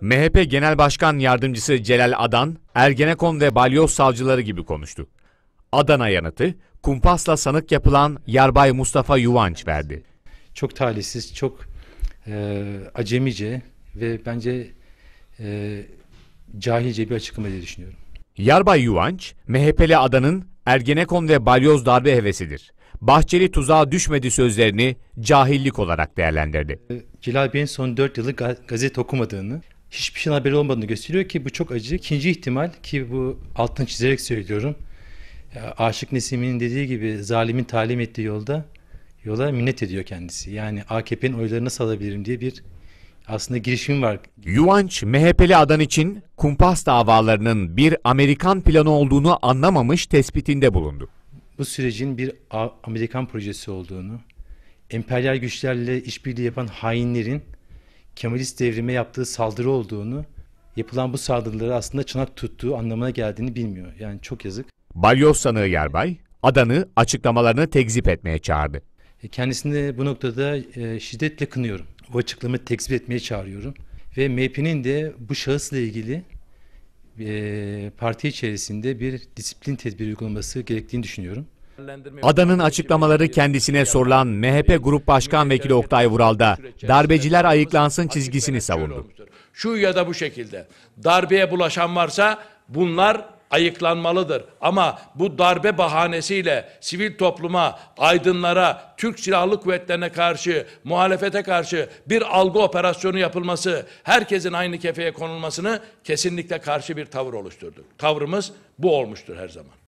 MHP Genel Başkan Yardımcısı Celal Adan, Ergenekon ve balyoz savcıları gibi konuştu. Adana yanıtı, kumpasla sanık yapılan Yarbay Mustafa Yuvanç verdi. Çok talihsiz, çok e, acemice ve bence e, cahilce bir açıklama diye düşünüyorum. Yarbay Yuvanç, MHP'li adanın Ergenekon ve balyoz darbe hevesidir. Bahçeli tuzağa düşmedi sözlerini cahillik olarak değerlendirdi. Celal Bey'in son 4 yılı gazete okumadığını, hiçbir şeyin haberi olmadığını gösteriyor ki bu çok acı. İkinci ihtimal ki bu altını çizerek söylüyorum. E, Aşık Nesimi'nin dediği gibi zalimin talim ettiği yolda yola minnet ediyor kendisi. Yani AKP'nin oylarını nasıl alabilirim diye bir aslında girişim var. Yuvanç, MHP'li adan için kumpas davalarının bir Amerikan planı olduğunu anlamamış tespitinde bulundu bu sürecin bir Amerikan projesi olduğunu, emperyal güçlerle işbirliği yapan hainlerin Kemalist devrime yaptığı saldırı olduğunu, yapılan bu saldırıları aslında çanak tuttuğu anlamına geldiğini bilmiyor. Yani çok yazık. Balyoz sanığı Yerbay, Adan'ı açıklamalarını tekzip etmeye çağırdı. E, kendisini bu noktada e, şiddetle kınıyorum. Bu açıklamayı tekzip etmeye çağırıyorum. Ve MHP'nin de bu şahısla ilgili e, parti içerisinde bir disiplin tedbiri uygulaması gerektiğini düşünüyorum. Adanın açıklamaları kendisine sorulan MHP Grup Başkan Vekili Oktay Vural'da darbeciler ayıklansın çizgisini savundu. Şu ya da bu şekilde darbeye bulaşan varsa bunlar ayıklanmalıdır. Ama bu darbe bahanesiyle sivil topluma, aydınlara, Türk Silahlı Kuvvetlerine karşı, muhalefete karşı bir algı operasyonu yapılması, herkesin aynı kefeye konulmasını kesinlikle karşı bir tavır oluşturduk. Tavrımız bu olmuştur her zaman.